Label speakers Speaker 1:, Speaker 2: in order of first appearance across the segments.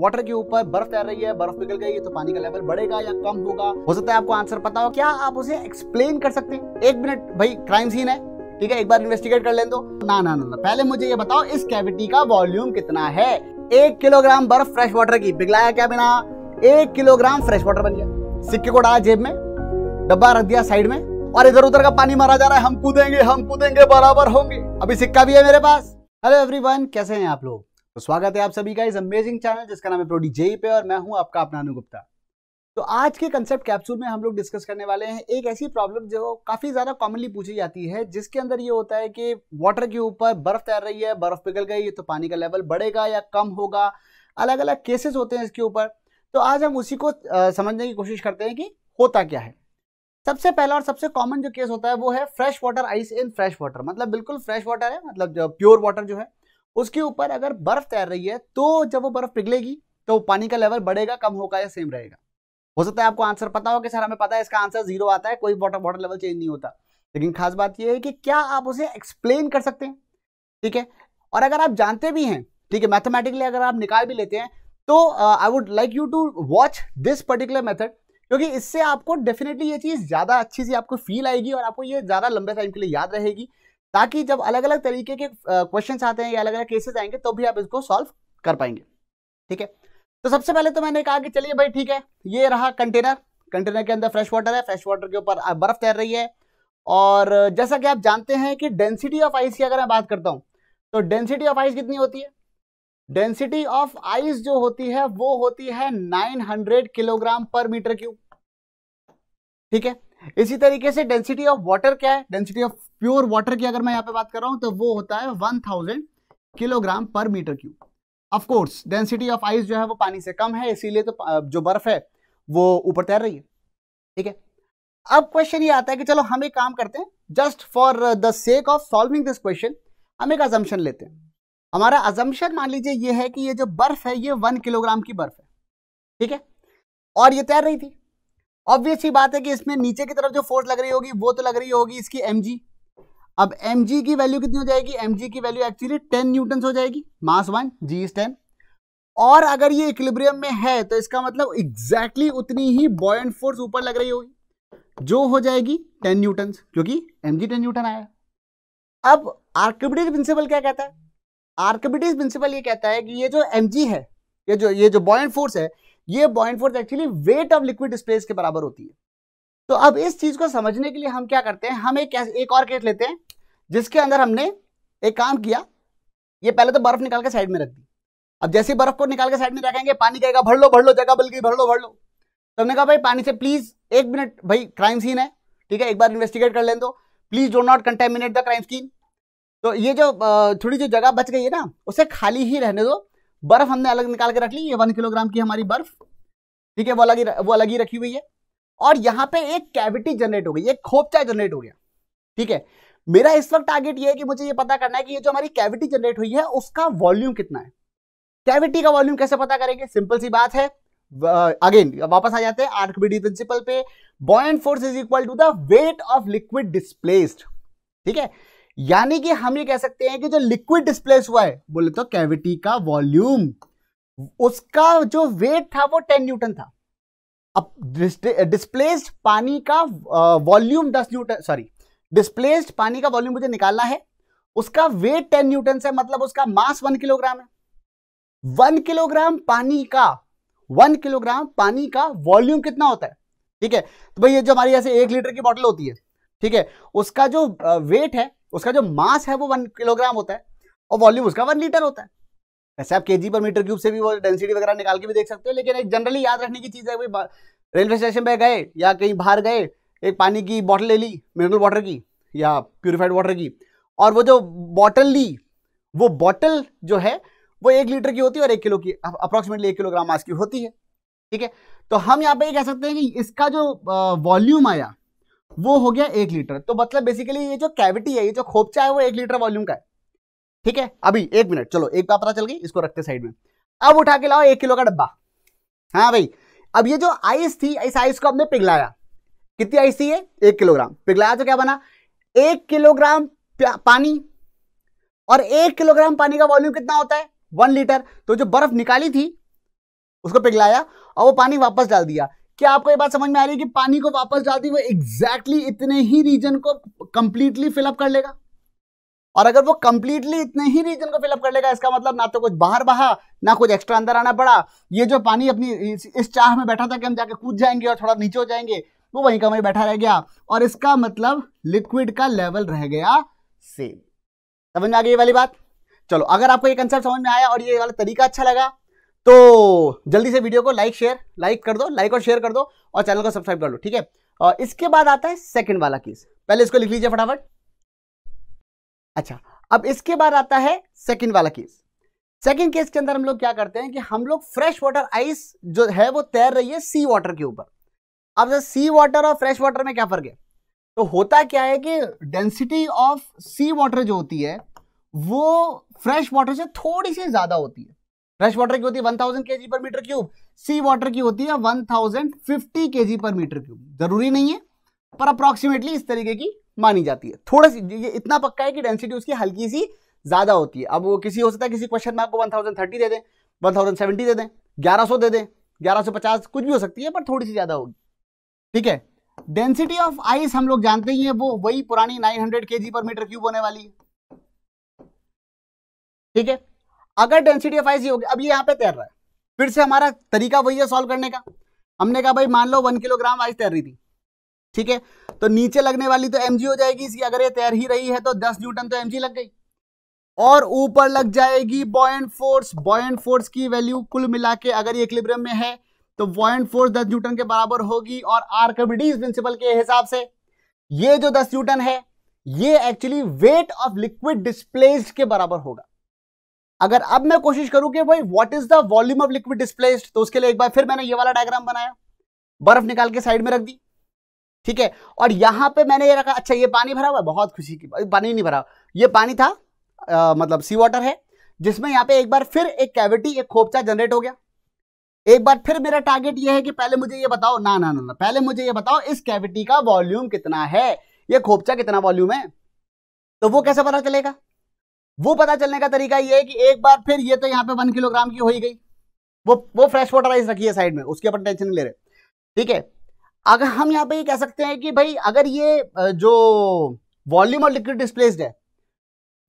Speaker 1: Water के ऊपर बर्फ तैर रही है बर्फ पिघल गई है तो पानी का लेवल बढ़ेगा या कम होगा हो सकता है आपको आंसर पता हो क्या आप उसे एक्सप्लेन कर सकते हैं एक मिनट भाई क्राइम सीन है ठीक है एक बार इन्वेस्टिगेट कर ले दो ना ना ना ना पहले मुझे ये बताओ इस कैविटी का वॉल्यूम कितना है एक किलोग्राम बर्फ फ्रेश वाटर की पिघलाया क्या बिना एक किलोग्राम फ्रेश वाटर बन गया सिक्के को डाला जेब में डब्बा रख दिया साइड में और इधर उधर का पानी मारा जा रहा है हम कूदेंगे हम कूदेंगे बराबर होंगे अभी सिक्का भी है मेरे पास हेलो एवरीवन कैसे हैं आप लोग तो स्वागत है आप सभी का इस अमेजिंग चैनल जिसका नाम है प्रोडी जेई पे और मैं हूं आपका अपना अनुगुप्ता तो आज के कंसेप्ट कैप्सूल में हम लोग डिस्कस करने वाले हैं एक ऐसी प्रॉब्लम जो काफ़ी ज़्यादा कॉमनली पूछी जाती है जिसके अंदर ये होता है कि वाटर के ऊपर बर्फ़ तैर रही है बर्फ़ पिघल गई तो पानी का लेवल बढ़ेगा या कम होगा अलग अलग केसेस होते हैं इसके ऊपर तो आज हम उसी को समझने की कोशिश करते हैं कि होता क्या है सबसे पहला और सबसे कॉमन जो केस होता है वो है fresh water ice in fresh water मतलब बिल्कुल फ्रेश वाटर है मतलब प्योर वाटर जो है उसके ऊपर अगर बर्फ तैर रही है तो जब वो बर्फ पिघलेगी तो पानी का लेवल बढ़ेगा कम होगा या सेम रहेगा हो सकता है आपको आंसर पता हो कि सर हमें पता है इसका आंसर जीरो आता है कोई वाटर वाटर लेवल चेंज नहीं होता लेकिन खास बात यह है कि क्या आप उसे एक्सप्लेन कर सकते हैं ठीक है और अगर आप जानते भी हैं ठीक है मैथमेटिकली अगर आप निकाल भी लेते हैं तो I would like you to watch this particular method क्योंकि इससे आपको डेफिनेटली ये चीज़ ज़्यादा अच्छी सी आपको फील आएगी और आपको ये ज़्यादा लंबे टाइम के लिए याद रहेगी ताकि जब अलग अलग तरीके के क्वेश्चन आते हैं या अलग अलग केसेस आएंगे तो भी आप इसको सॉल्व कर पाएंगे ठीक है तो सबसे पहले तो मैंने कहा कि चलिए भाई ठीक है ये रहा कंटेनर कंटेनर के अंदर फ्रेश वाटर है फ्रेश वाटर के ऊपर बर्फ तैर रही है और जैसा कि आप जानते हैं कि डेंसिटी ऑफ आइस की अगर मैं बात करता हूं तो डेंसिटी ऑफ आइस कितनी होती है डेंसिटी ऑफ आइस जो होती है वो होती है 900 किलोग्राम पर मीटर क्यूब ठीक है इसी तरीके से डेंसिटी ऑफ वाटर क्या है डेंसिटी ऑफ प्योर वाटर की अगर मैं यहाँ पे बात कर रहा हूँ तो वो होता है one thousand kilogram per metre cube of course density of ice जो है वो पानी से कम है इसीलिए तो जो बर्फ है वो ऊपर तैर रही है ठीक है अब क्वेश्चन ये आता है कि चलो हम एक काम करते हैं just for the sake of solving this question हम एक अजम्पन लेते हैं हमारा अजम्पन मान लीजिए ये है कि ये जो बर्फ है ये वन किलोग्राम की बर्फ है ठीक है और ये तैर रही थी ऑब्वियस ही बात है कि इसमें नीचे की तरफ जो फोर्स लग रही होगी वो तो लग रही होगी इसकी एम अब एम की वैल्यू कितनी हो जाएगी एम की वैल्यू एक्चुअली टेन न्यूटन हो जाएगी mass one g is ten और अगर ये इक्लिब्रियम में है तो इसका मतलब एग्जैक्टली exactly उतनी ही बॉय फोर्स ऊपर लग रही होगी जो हो जाएगी टेन न्यूटन क्योंकि एम जी टेन न्यूटन आया अब आर्किबिटीज प्रिंसिपल क्या कहता है आर्किबिटीज प्रिंसिपल ये कहता है कि ये जो एम है ये जो ये जो बॉय फोर्स है ये buoyant force actually weight of liquid space के बराबर होती है तो अब इस चीज को समझने के लिए हम क्या करते हैं हम एक एक और केस लेते हैं जिसके अंदर हमने एक काम किया ये पहले तो बर्फ निकाल के साइड में रख दी अब जैसे बर्फ को निकाल के साइड में रखेंगे पानी कहेगा भर लो भर लो जगह बल्कि भर लो भर लो तो हमने कहा भाई पानी से प्लीज एक मिनट भाई क्राइम सीन है ठीक है एक बार इन्वेस्टिगेट कर ले दो please do not contaminate the crime scene तो ये जो थोड़ी जो जगह बच गई है ना उसे खाली ही रहने दो बर्फ हमने अलग निकाल के रख ली ये वन किलोग्राम की हमारी बर्फ ठीक है वो अलग ही वो अलग ही रखी हुई है और यहाँ पे एक कैविटी जनरेट हो गई एक खोपचा जनरेट हो गया ठीक है मेरा इस वक्त टारगेट ये है कि मुझे ये पता करना है कि ये जो हमारी कैविटी जनरेट हुई है उसका वॉल्यूम कितना है कैविटी का वॉल्यूम कैसे पता करेंगे सिंपल सी बात है अगेन वापस आ जाते हैं आर्कबीडी प्रिंसिपल पे बॉय force is equal to the weight of liquid displaced ठीक है यानी कि हम ये कह सकते हैं कि जो लिक्विड डिस्प्लेस हुआ है बोले तो कैविटी का वॉल्यूम उसका जो वेट था वो टेन न्यूटन था अब डिस्प्लेस्ड पानी का वॉल्यूम दस न्यूटन सॉरी डिस्प्लेस्ड पानी का वॉल्यूम मुझे निकालना है उसका वेट टेन न्यूटन से मतलब उसका मास वन किलोग्राम है वन किलोग्राम पानी का वन किलोग्राम पानी का वॉल्यूम कितना होता है ठीक है तो भाई ये जो हमारी जैसे एक लीटर की बॉटल होती है ठीक है उसका जो वेट है उसका जो मास है वो वन किलोग्राम होता है और वॉल्यूम उसका वन लीटर होता है वैसे आप के पर मीटर क्यूब से भी वो डेंसिटी वगैरह निकाल के भी देख सकते हो लेकिन एक जनरली याद रखने की चीज़ है भाई रेलवे स्टेशन पर गए या कहीं बाहर गए एक पानी की बॉटल ले ली मिनरल वाटर की या प्योरीफाइड वाटर की और वो जो बॉटल ली वो बॉटल जो है वो एक लीटर की होती है और एक किलो की अप्रॉक्सीमेटली एक किलोग्राम मास की होती है ठीक है तो हम यहाँ पे ये कह सकते हैं कि इसका जो वॉल्यूम आया वो हो गया एक लीटर तो मतलब बेसिकली ये जो कैविटी है ये जो खोपचा है वो एक लीटर वॉल्यूम का है ठीक है अभी एक मिनट चलो एक बात पता चल गई इसको रखते साइड में अब उठा के लाओ एक किलो का डब्बा हाँ भाई अब ये जो आइस थी इस आइस को हमने पिघलाया कितनी आइस थी ये एक किलोग्राम पिघलाया तो क्या बना एक किलोग्राम पानी और एक किलोग्राम पानी का वॉल्यूम कितना होता है वन लीटर तो जो बर्फ निकाली थी उसको पिघलाया और वो पानी वापस डाल दिया क्या आपको ये बात समझ में आ रही है कि पानी को वापस डाल वो एग्जैक्टली exactly इतने ही रीजन को कंप्लीटली फिलअप कर लेगा और अगर वो कंप्लीटली इतने ही रीजन को फिलअप कर लेगा इसका मतलब ना तो कुछ बाहर बहा ना कुछ एक्स्ट्रा अंदर आना पड़ा ये जो पानी अपनी इस, इस चाह में बैठा था कि हम जाके कूद जाएंगे और थोड़ा नीचे हो जाएंगे वो वहीं का वहीं बैठा रह गया और इसका मतलब लिक्विड का लेवल रह गया सेम समझ में आ गई वाली बात चलो अगर आपको ये कंसेप्ट समझ में आया और ये वाला तरीका अच्छा लगा तो जल्दी से वीडियो को लाइक शेयर लाइक कर दो लाइक और शेयर कर दो और चैनल को सब्सक्राइब कर लो ठीक है और इसके बाद आता है सेकंड वाला केस पहले इसको लिख लीजिए फटाफट अच्छा अब इसके बाद आता है सेकंड वाला केस सेकंड केस के अंदर हम लोग क्या करते हैं कि हम लोग फ्रेश वाटर आइस जो है वो तैर रही है सी वाटर के ऊपर अब जब सी वाटर और फ्रेश वाटर में क्या फर्क है तो होता क्या है कि डेंसिटी ऑफ सी वाटर जो होती है वो फ्रेश वाटर से थोड़ी सी ज़्यादा होती है फ्रेश वाटर की होती है 1000 केजी पर मीटर क्यूब सी वाटर की होती है 1050 केजी पर मीटर क्यूब जरूरी नहीं है पर अप्रोक्सीमेटली इस तरीके की मानी जाती है थोड़ा सी ये इतना पक्का है कि डेंसिटी उसकी हल्की सी ज्यादा होती है अब वो किसी हो सकता है किसी क्वेश्चन में आपको 1030 दे दें 1070 दे दें 1100 दे दें 1150 कुछ भी हो सकती है पर थोड़ी सी ज्यादा होगी ठीक है डेंसिटी ऑफ आइस हम लोग जानते ही है वो वही पुरानी 900 केजी पर मीटर क्यूब होने वाली है ठीक है अगर डेंसिटी ऑफ आइस ये होगी अब ये यहाँ पे तैर रहा है फिर से हमारा तरीका वही है सॉल्व करने का हमने कहा भाई मान लो वन किलोग्राम आइस तैर रही थी ठीक है तो नीचे लगने वाली तो एम हो जाएगी इसकी अगर ये तैर ही रही है तो दस न्यूटन तो एम लग गई और ऊपर लग जाएगी बॉयंट फोर्स बॉयंट फोर्स की वैल्यू कुल मिला के अगर ये इक्लिब्रियम में है तो बॉयंट फोर्स दस न्यूटन के बराबर होगी और आर आर्कबिडीज प्रिंसिपल के हिसाब से ये जो दस न्यूटन है ये actually weight of liquid displaced के बराबर होगा अगर अब मैं कोशिश करूं कि भाई what is the volume of liquid displaced तो उसके लिए एक बार फिर मैंने ये वाला डायग्राम बनाया बर्फ निकाल के साइड में रख दी ठीक है और यहां पे मैंने ये रखा अच्छा ये पानी भरा हुआ बहुत खुशी की पानी नहीं भरा ये पानी था आ, मतलब सी वाटर है जिसमें यहां पे एक बार फिर एक कैविटी एक खोपचा जनरेट हो गया एक बार फिर मेरा टारगेट ये है कि पहले मुझे ये बताओ ना ना ना ना पहले मुझे ये बताओ इस कैविटी का वॉल्यूम कितना है ये खोपचा कितना वॉल्यूम है तो वो कैसे पता चलेगा वो पता चलने का तरीका ये है कि एक बार फिर ये तो यहाँ पे वन किलोग्राम की हो ही गई वो वो फ्रेश वाटर आइस रखी है साइड में उसके अपन टेंशन नहीं ले रहे ठीक है अगर हम यहाँ पे ये कह सकते हैं कि भाई अगर ये जो वॉल्यूम और लिक्विड डिस्प्लेस्ड है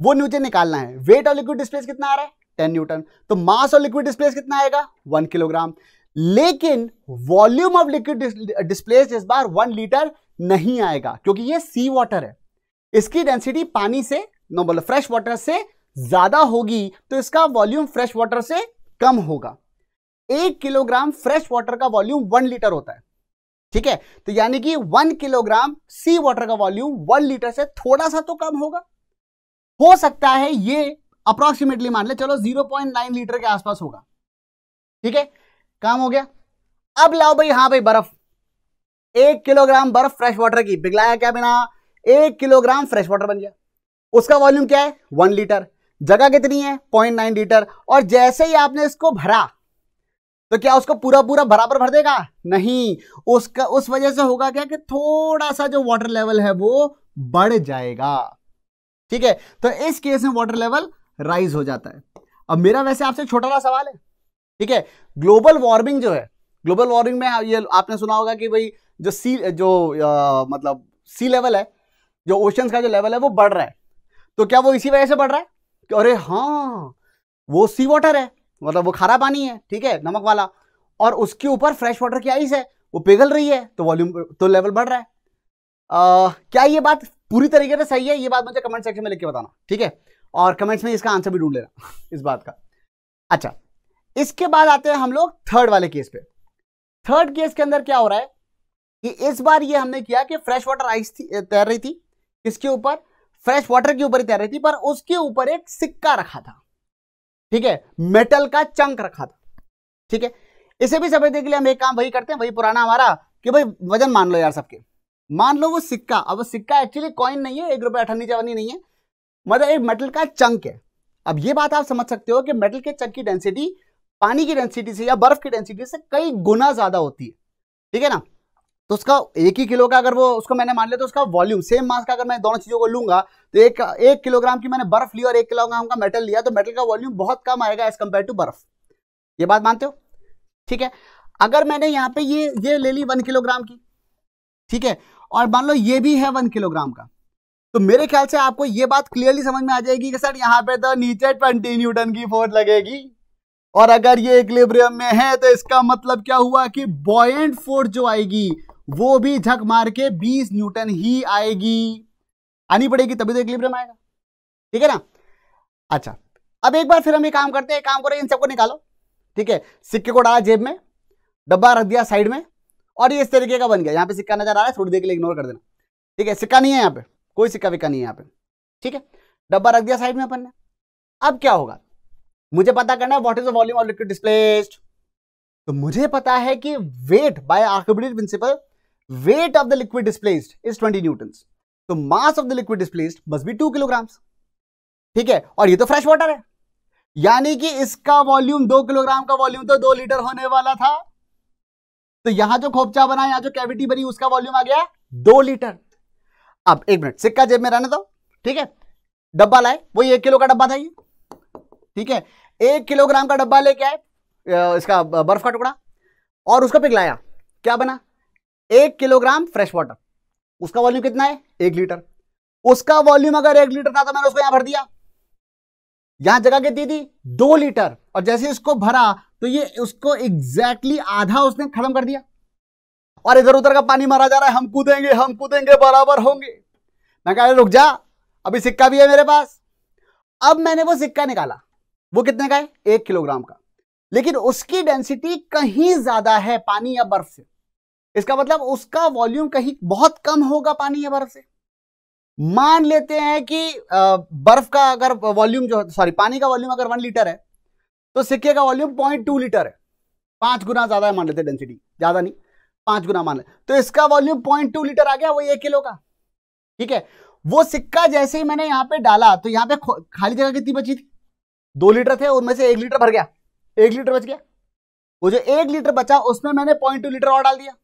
Speaker 1: वो न्यूटन निकालना है वेट और लिक्विड डिस्प्लेस कितना आ रहा है टेन न्यूटन तो मास और लिक्विड डिस्प्लेस कितना आएगा वन किलोग्राम लेकिन वॉल्यूम ऑफ लिक्विड डिस्प्लेस इस बार वन लीटर नहीं आएगा क्योंकि ये सी वाटर है इसकी डेंसिटी पानी से नॉर्मल फ्रेश वाटर से ज्यादा होगी तो इसका वॉल्यूम फ्रेश वाटर से कम होगा एक किलोग्राम फ्रेश वाटर का वॉल्यूम वन लीटर होता है ठीक है तो यानी कि वन किलोग्राम सी वाटर का वॉल्यूम वन लीटर से थोड़ा सा तो कम होगा हो सकता है ये अप्रोक्सीमेटली मान ले चलो जीरो पॉइंट नाइन लीटर के आसपास होगा ठीक है काम हो गया अब लाओ भाई हाँ भाई बर्फ एक किलोग्राम बर्फ फ्रेश वाटर की पिघलाया क्या बिना एक किलोग्राम फ्रेश वाटर बन गया उसका वॉल्यूम क्या है वन लीटर जगह कितनी है पॉइंट नाइन लीटर और जैसे ही आपने इसको भरा तो क्या उसको पूरा पूरा बराबर भर देगा नहीं उसका उस वजह से होगा क्या कि थोड़ा सा जो वाटर लेवल है वो बढ़ जाएगा ठीक है तो इस केस में वाटर लेवल राइज हो जाता है अब मेरा वैसे आपसे छोटा सा सवाल है ठीक है ग्लोबल वार्मिंग जो है ग्लोबल वार्मिंग में ये आपने सुना होगा कि भाई जो सी जो आ, मतलब सी लेवल है जो ओशंस का जो लेवल है वो बढ़ रहा है तो क्या वो इसी वजह से बढ़ रहा है अरे हाँ वो सी वाटर है मतलब वो खारा पानी है ठीक है नमक वाला और उसके ऊपर फ्रेश वाटर की आइस है वो पिघल रही है तो वॉल्यूम तो लेवल बढ़ रहा है आ, क्या ये बात पूरी तरीके से सही है ये बात मुझे कमेंट सेक्शन में लिख के बताना ठीक है और कमेंट्स में इसका आंसर भी ढूंढ लेना इस बात का अच्छा इसके बाद आते हैं हम लोग थर्ड वाले केस पे थर्ड केस के अंदर क्या हो रहा है कि इस बार ये हमने किया कि फ्रेश वाटर आइस तैर रही थी इसके ऊपर फ्रेश वाटर के ऊपर ही तैर रही थी पर उसके ऊपर एक सिक्का रखा था ठीक है मेटल का चंक रखा था ठीक है इसे भी समझने के लिए हम एक काम वही करते हैं वही पुराना हमारा कि भाई वजन मान लो यार सबके मान लो वो सिक्का अब वो सिक्का एक्चुअली कॉइन नहीं है एक रुपये अठानी चवनी नहीं है मतलब एक मेटल का चंक है अब ये बात आप समझ सकते हो कि मेटल के चंक की डेंसिटी पानी की डेंसिटी से या बर्फ की डेंसिटी से कई गुना ज्यादा होती है ठीक है ना तो उसका एक ही किलो का अगर वो उसको मैंने मान लिया तो उसका वॉल्यूम सेम मास का अगर मैं दोनों चीज़ों को लूंगा तो एक एक किलोग्राम की मैंने बर्फ ली और एक किलोग्राम का मेटल लिया तो मेटल का वॉल्यूम बहुत कम आएगा एज कम्पेयर टू बर्फ ये बात मानते हो ठीक है अगर मैंने यहाँ पे ये ये ले ली वन किलोग्राम की ठीक है और मान लो ये भी है वन किलोग्राम का तो मेरे ख्याल से आपको ये बात क्लियरली समझ में आ जाएगी कि सर यहाँ पे तो नीचे ट्वेंटी न्यूटन की फोर्स लगेगी और अगर ये इक्लिब्रियम में है तो इसका मतलब क्या हुआ कि बॉयंट फोर्स जो आएगी वो भी झक मार के 20 न्यूटन ही आएगी आनी पड़ेगी तभी तो इक्विलिब्रियम आएगा ठीक है ना अच्छा अब एक बार फिर हम ये काम करते हैं काम करो इन सबको निकालो ठीक है सिक्के को डाला जेब में डब्बा रख दिया साइड में और ये इस तरीके का बन गया यहाँ पे सिक्का नजर आ रहा है थोड़ी देर के लिए इग्नोर कर देना ठीक है सिक्का नहीं है यहाँ पे कोई सिक्का विक्का नहीं है यहाँ पे ठीक है डब्बा रख दिया साइड में अपन ने अब क्या होगा मुझे पता करना है what is the volume of liquid displaced तो मुझे पता है कि वेट बाय आर्किबिलिटी principle weight of the liquid displaced is 20 newtons. तो mass of the liquid displaced must be two kilograms ठीक है और ये तो फ्रेश वाटर है यानी कि इसका वॉल्यूम दो किलोग्राम का वॉल्यूम तो दो लीटर होने वाला था तो यहां जो खोपचा बना यहां जो कैविटी बनी उसका वॉल्यूम आ गया दो लीटर अब एक मिनट सिक्का जेब में रहने दो ठीक है डब्बा लाए वही एक किलो का डब्बा था ये ठीक है एक किलोग्राम का डब्बा लेके आए इसका बर्फ का टुकड़ा और उसको पिघलाया क्या बना एक किलोग्राम फ्रेश वाटर उसका वॉल्यूम कितना है एक लीटर उसका वॉल्यूम अगर एक लीटर था तो मैंने उसको यहां भर दिया यहां जगह दी थी दो लीटर और जैसे उसको भरा तो ये उसको एग्जैक्टली exactly आधा उसने खत्म कर दिया और इधर उधर का पानी मारा जा रहा है हम कूदेंगे हम कूदेंगे बराबर होंगे मैं कह रुक जा अभी सिक्का भी है मेरे पास अब मैंने वो सिक्का निकाला वो कितने का है एक किलोग्राम का लेकिन उसकी डेंसिटी कहीं ज्यादा है पानी या बर्फ से इसका मतलब उसका वॉल्यूम कहीं बहुत कम होगा पानी या बर्फ से मान लेते हैं कि बर्फ का अगर वॉल्यूम जो सॉरी पानी का वॉल्यूम अगर वन लीटर है तो सिक्के का वॉल्यूम पॉइंट टू लीटर है पांच गुना ज्यादा है मान लेते डेंसिटी ज्यादा नहीं पांच गुना मान लेते तो इसका वॉल्यूम पॉइंट टू लीटर आ गया वो एक किलो का ठीक है वो सिक्का जैसे ही मैंने यहां पे डाला तो यहाँ पे खाली जगह कितनी बची थी दो लीटर थे उनमें से एक लीटर भर गया एक लीटर बच गया वो जो एक लीटर बचा उसमें मैंने पॉइंट टू लीटर और डाल दिया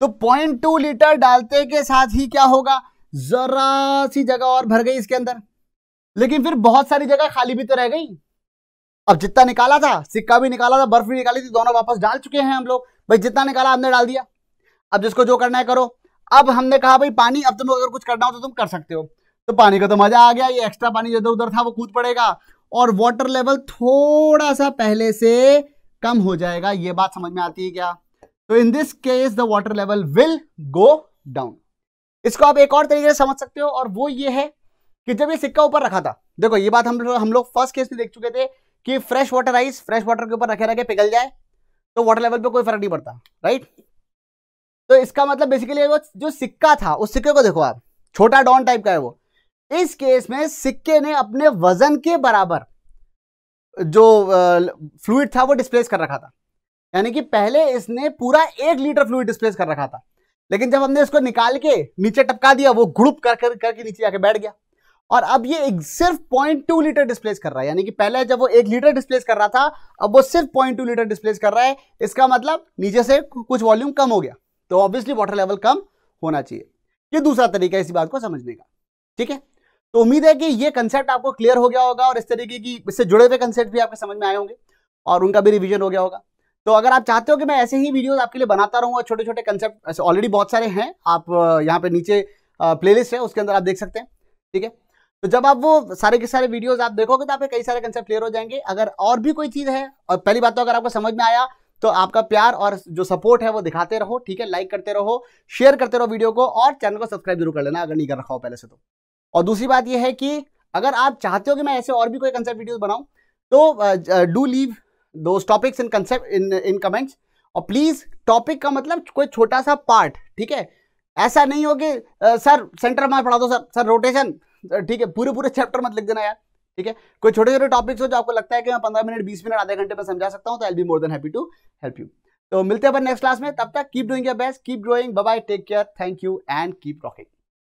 Speaker 1: तो पॉइंट टू लीटर डालते के साथ ही क्या होगा जरा सी जगह और भर गई इसके अंदर लेकिन फिर बहुत सारी जगह खाली भी तो रह गई अब जितना निकाला था सिक्का भी निकाला था बर्फ भी निकाली थी दोनों वापस डाल चुके हैं हम लोग भाई जितना निकाला हमने डाल दिया अब जिसको जो करना है करो अब हमने कहा भाई पानी अब तुम अगर कुछ करना हो तो तुम कर सकते हो तो पानी का तो मजा आ गया ये एक्स्ट्रा पानी जो उधर था वो कूद पड़ेगा और वाटर लेवल थोड़ा सा पहले से कम हो जाएगा ये बात समझ में आती है क्या तो in this case the water level will go down इसको आप एक और तरीके से समझ सकते हो और वो ये है कि जब ये सिक्का ऊपर रखा था देखो ये बात हम लोग हम लोग फर्स्ट केस में देख चुके थे कि fresh water ice fresh water के ऊपर रखे रखे पिघल जाए तो वाटर लेवल पे कोई फर्क नहीं पड़ता राइट तो इसका मतलब बेसिकली वो जो सिक्का था उस सिक्के को देखो आप छोटा डॉन टाइप का है वो इस केस में सिक्के ने अपने वजन के बराबर जो फ्लूड था वो डिस्प्लेस कर रखा था यानी कि पहले इसने पूरा एक लीटर फ्लूड डिस्प्लेस कर रखा था लेकिन जब हमने इसको निकाल के नीचे टपका दिया वो ग्रुप कर कर करके नीचे आके बैठ गया और अब ये एक सिर्फ पॉइंट टू लीटर डिस्प्लेस कर रहा है यानी कि पहले जब वो एक लीटर डिस्प्लेस कर रहा था अब वो सिर्फ पॉइंट टू लीटर डिस्प्लेस कर रहा है इसका मतलब नीचे से कुछ वॉल्यूम कम हो गया तो ऑब्वियसली वाटर लेवल कम होना चाहिए ये दूसरा तरीका है इसी बात को समझने का ठीक है तो उम्मीद है कि ये कंसेप्ट आपको क्लियर हो गया होगा और इस तरीके की इससे जुड़े हुए कंसेप्ट भी आपके समझ में आए होंगे और उनका भी रिविजन हो गया होगा तो अगर आप चाहते हो कि मैं ऐसे ही वीडियोस आपके लिए बनाता रहूँगा छोटे छोटे कंसेप्ट ऑलरेडी बहुत सारे हैं आप यहाँ पे नीचे प्लेलिस्ट है उसके अंदर आप देख सकते हैं ठीक है तो जब आप वो सारे के सारे वीडियोज आप देखोगे तो आपके कई सारे कंसेप्ट क्लियर हो जाएंगे अगर और भी कोई चीज़ है और पहली बात तो अगर आपको समझ में आया तो आपका प्यार और जो सपोर्ट है वो दिखाते रहो ठीक है लाइक करते रहो शेयर करते रहो वीडियो को और चैनल को सब्सक्राइब जरूर कर लेना अगर नहीं कर रखा हो पहले से तो और दूसरी बात यह है कि अगर आप चाहते हो कि मैं ऐसे और भी कोई कंसेप्ट वीडियोस बनाऊं तो do leave those topics in concept in in comments और प्लीज़ टॉपिक का मतलब कोई छोटा सा पार्ट ठीक है ऐसा नहीं हो कि सर सेंटर मार्च पढ़ा दो सर सर रोटेशन ठीक है पूरे पूरे चैप्टर मत लिख देना यार ठीक है कोई छोटे छोटे टॉपिक्स हो जो आपको लगता है कि मैं पंद्रह मिनट बीस मिनट आधे घंटे में समझा सकता हूँ तो I be more than happy to help you तो मिलते हैं अपन नेक्स्ट क्लास में तब तक keep doing your best keep growing bye take care thank you and keep rocking